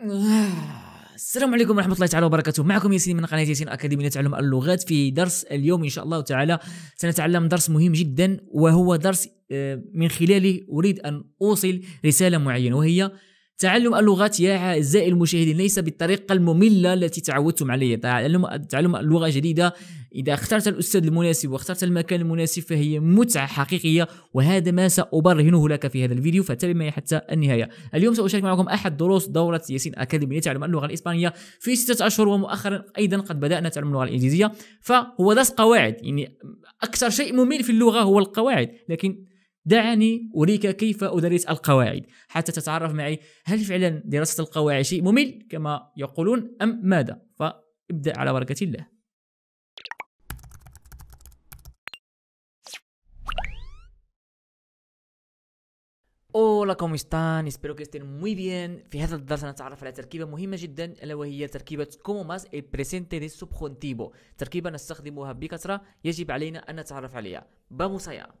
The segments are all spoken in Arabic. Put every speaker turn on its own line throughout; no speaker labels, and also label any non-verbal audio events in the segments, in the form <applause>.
<laughs> السلام عليكم ورحمة الله تعالى وبركاته معكم ياسين من قناة ياسين أكاديمية تعلم اللغات في درس اليوم إن شاء الله تعالى سنتعلم درس مهم جدا وهو درس آه، من خلاله أريد أن أوصل رسالة معينة وهي تعلم اللغات يا اعزائي المشاهدين ليس بالطريقه الممله التي تعودتم عليها تعلم تعلم لغه جديده اذا اخترت الاستاذ المناسب واخترت المكان المناسب فهي متعه حقيقيه وهذا ما سابرهنه لك في هذا الفيديو فتابع معي حتى النهايه اليوم ساشارك معكم احد دروس دوره ياسين اكاديمي لتعلم اللغه الاسبانيه في سته اشهر ومؤخرا ايضا قد بدانا تعلم اللغه الانجليزيه فهو درس قواعد يعني اكثر شيء ممل في اللغه هو القواعد لكن دعني أريك كيف أدرس القواعد حتى تتعرف معي هل فعلا دراسة القواعد شيء ممل كما يقولون أم ماذا فابدأ على بركة الله Hola, ¿cómo están? Espero que estén muy bien. في هذا الدرس نتعرف على تركيبة مهمة جدا ألا وهي تركيبة como más el presente del subjuntivo La تركيبة نستخدمها بكثرة يجب علينا أن نتعرف عليها. Vamos allá.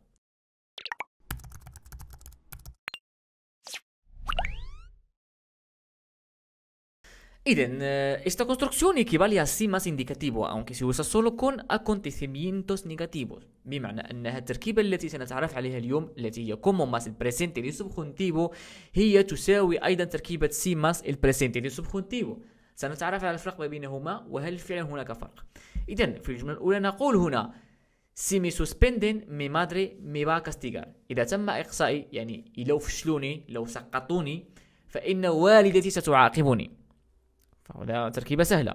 Eden, eh, esta construcción equivale a sí más indicativo, aunque se usa solo con acontecimientos negativos. بمعنى أن التركيبة التي سنتعرف عليها اليوم التي هي كومو ماس البريسنتي subjuntivo هي تساوي أيضا تركيبة سي ماس البريسنتي subjuntivo. سنتعرف على الفرق بينهما وهل فعلا هناك فرق إذا في الجملة الأولى نقول هنا سي مي سوسبندن مي مادري مي با كاستيغار إذا تم إقصائي يعني لو فشلوني لو سقطوني فإن والدتي ستعاقبني فهنا تركيبة سهلة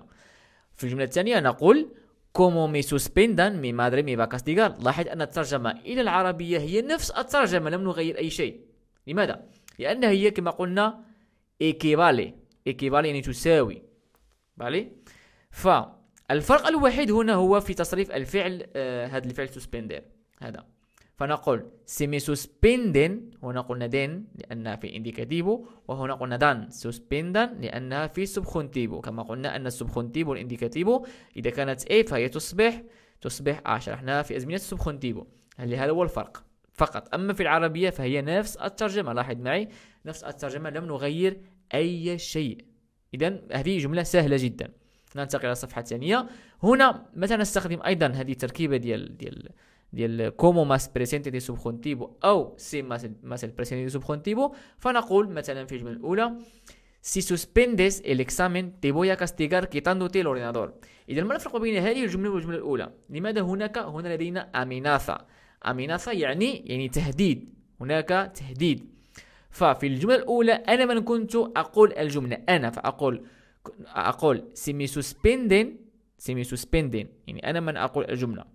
في الجملة الثانية نقول كومو مي سوسبيندان مي مادري مي با كاستيغار لاحظ أن الترجمة إلى العربية هي نفس الترجمة لم نغير أي شيء لماذا؟ لان هي كما قلنا إيكيفالي إيكيفالي يعني تساوي بالي فالفرق الوحيد هنا هو في تصريف الفعل آه الفعل سوسبندير هذا فنقول سيمي سوسبندن هنا قلنا دين لأنها في إنديكاتيفو وهنا قلنا دان سوسبندن لأنها في سبخونتيفو كما قلنا أن السبخونتيفو والإنديكاتيفو إذا كانت إي فهي تصبح تصبح آ شرحناها في أزمنة السبخونتيفو هذا هو الفرق فقط أما في العربية فهي نفس الترجمة لاحظ معي نفس الترجمة لم نغير أي شيء إذا هذه جملة سهلة جدا ننتقل إلى الصفحة الثانية هنا متى نستخدم أيضا هذه التركيبة ديال ديال ديال كومو ماس بريسينتي دي سبجونتيفو او سي ماس ماس بريسينتي دي سبجونتيفو فنقول مثلا في الجمله الاولى سي سوسبندس الاكسامين تي بويا كاستيغار كيتاندو تي quitándote إذا ما الفرق بين هذه الجملة والجملة الأولى لماذا هناك هنا لدينا اميناثا اميناثا يعني يعني تهديد هناك تهديد ففي الجملة الأولى أنا من كنت أقول الجملة أنا فأقول أقول سيمي me سيمي si يعني أنا من أقول الجملة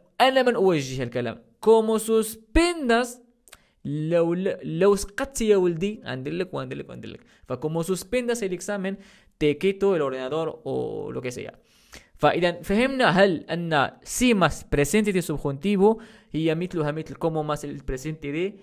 أنا من أوجه الكلام كومو سوسبنداس لو لو سقطت يا ولدي هندير لك وهندير لك وهندير لك فكومو سوسبنداس الإكسامن te quito el ordenador o lo que sea فإذا فهمنا هل أن سي ماس بريسنتي دي سبخونتيفو هي مثلها مثل كومو ماس البريسنتي دي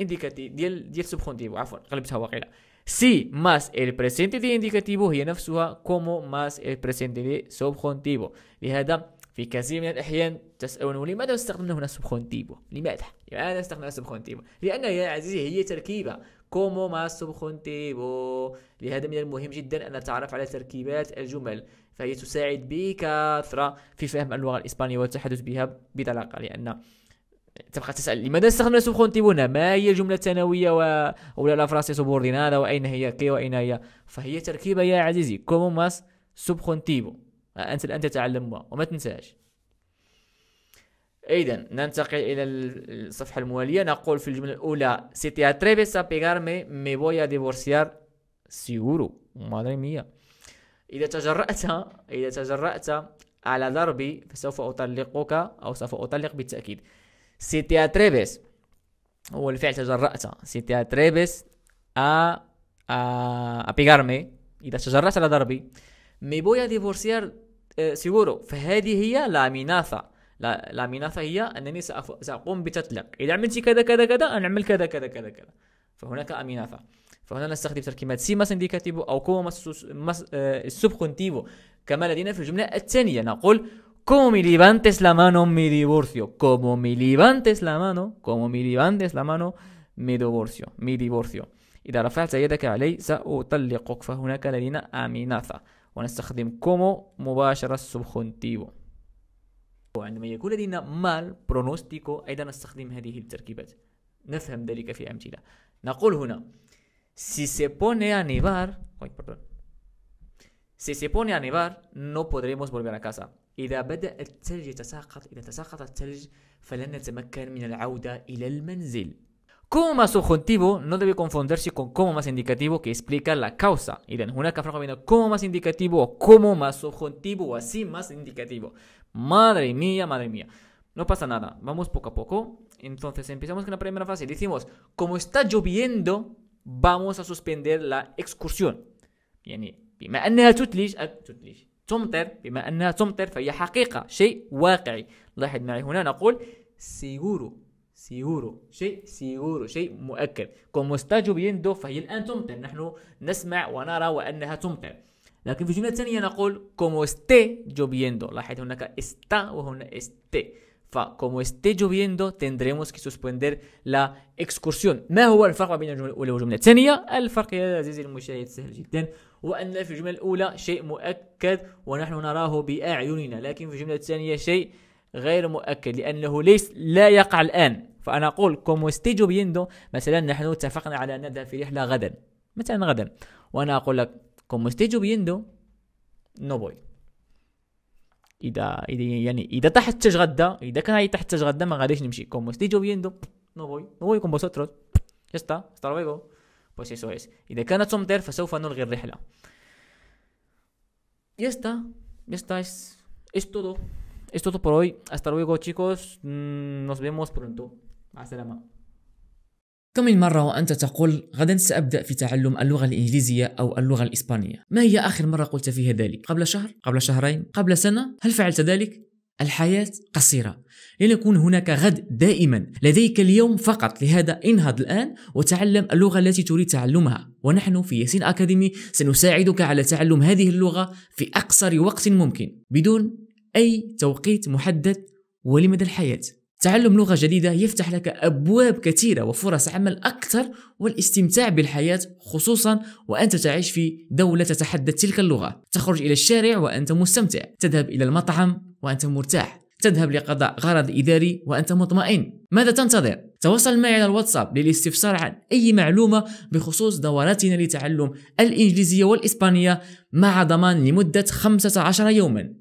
انديكاتي ديال ديال سبخونتيفو عفوا قلبتها واقيلا سي ماس البريسنتي دي انديكاتيفو هي نفسها كومو ماس البريسنتي دي سبخونتيفو لهذا في كثير من الأحيان تسألون لماذا استخدمنا هنا سبخونتيبو لماذا؟ لماذا استخدمنا سبخونتيبو؟ لأن يا عزيزي هي تركيبة كومو ما سبخونتيبو لهذا من المهم جدا أن نتعرف على تركيبات الجمل فهي تساعد بكثرة في فهم اللغة الإسبانية والتحدث بها بطلاقة لأن تبقى تسأل لماذا استخدمنا سبخونتيبو هنا؟ ما هي الجملة الثانوية و... ولا لا فراسي سوبوردينادا وأين هي كي وأين هي؟ فهي تركيبة يا عزيزي كومو ماس سبخونتيبو أنت الآن تتعلم وما تنساش إذا ننتقل إلى الصفحة الموالية نقول في الجملة الأولى سي تي atreves بيغارمي مي بويا ديفورسيار a divorciar مادري ميا إذا تجرأت إذا تجرأت على ضربي فسوف أطلقك أو سوف أطلق بالتأكيد سي تي اتريفيس هو الفعل تجرأت سي تي اتريفيس ا ا a إذا تجرأت على ضربي مي بويا ديفورسيار سيورو فهذه هي لاميناثا لا لاميناثا هي انني ساقوم بتطلق اذا عملت كذا كذا كذا اعمل كذا كذا كذا كذا فهناك اميناثا فهنا نستخدم تركيبات سيما انديكاتيفو او كوما سوبكونتيفو آه، كما لدينا في الجمله الثانيه نقول Como مي ليفانتس لا مانو مي ديفورسيو Como مي ليفانتس لا مانو como مي ليفانتس لا مانو مي ديفورسيو مي ديفورسيو إذا رفعت يدك علي سأطلقك فهناك لدينا اميناثا ونستخدم كومو مباشرة subjuntivo وعندما يكون لدينا مال pronóstico أيضا نستخدم هذه التركيبات نفهم ذلك في أمثلة نقول هنا si se pone a nevar oh, perdón. si se pone a nevar no podremos volver a casa إذا بدأ الثلج يتساقط إذا تساقط الثلج فلن نتمكن من العودة إلى المنزل Como más subjuntivo no debe confundirse con como más indicativo que explica la causa. Y de una فرق viene como más indicativo o como más subjuntivo o así más indicativo. Madre mía, madre mía. No pasa nada, vamos poco a poco. Entonces empezamos con la primera fase. Decimos, como está lloviendo, vamos a suspender la excursión. سيورو شيء سيورو شيء مؤكد كومو ستاجو بيندو فهي الآن تمطر نحن نسمع ونرى وأنها تمطر لكن في الجملة الثانية نقول كومو ستي جوبيندو لاحظ هناك استا وهنا استي فكومو ستي جوبيندو تندريموس كي سوسبندر لا اكسكورسيون ما هو الفرق بين الجملة الأولى والجملة الثانية الفرق يا عزيزي المشاهد سهل جدا وأن في الجملة الأولى شيء مؤكد ونحن نراه بأعيننا لكن في الجملة الثانية شيء غير مؤكد لأنه ليس لا يقع الآن فأنا أقول كومو ستيجو بيندو مثلا نحن اتفقنا على أن نذهب في رحلة غدا مثلا غدا وأنا أقول لك كومو ستيجو بيندو نو بوي إذا إذا يعني إذا تحتاج غدا إذا كان يتحتاج غدا ما غاديش نمشي كومو ستيجو بيندو نو بوي نو بوي كون فوسوتروس يا استا hasta luego إذا كانت تمطر فسوف نلغي الرحلة يا استا اس استا es Es todo por hoy. Hasta luego, chicos. Mm, nos vemos pronto. Hasta كم من مرة وأنت تقول غدا سأبدأ في تعلم اللغة الإنجليزية أو اللغة الإسبانية؟ ما هي آخر مرة قلت فيها ذلك؟ قبل شهر؟ قبل شهرين؟ قبل سنة؟ هل فعلت ذلك؟ الحياة قصيرة لنكون هناك غد دائما لديك اليوم فقط لهذا انهض الآن وتعلم اللغة التي تريد تعلمها ونحن في ياسين أكاديمي سنساعدك على تعلم هذه اللغة في أقصر وقت ممكن بدون أي توقيت محدد ولمدى الحياة تعلم لغة جديدة يفتح لك أبواب كثيرة وفرص عمل أكثر والاستمتاع بالحياة خصوصا وأنت تعيش في دولة تتحدث تلك اللغة تخرج إلى الشارع وأنت مستمتع تذهب إلى المطعم وأنت مرتاح تذهب لقضاء غرض إداري وأنت مطمئن ماذا تنتظر؟ تواصل معي على الواتساب للاستفسار عن أي معلومة بخصوص دوراتنا لتعلم الإنجليزية والإسبانية مع ضمان لمدة 15 يوما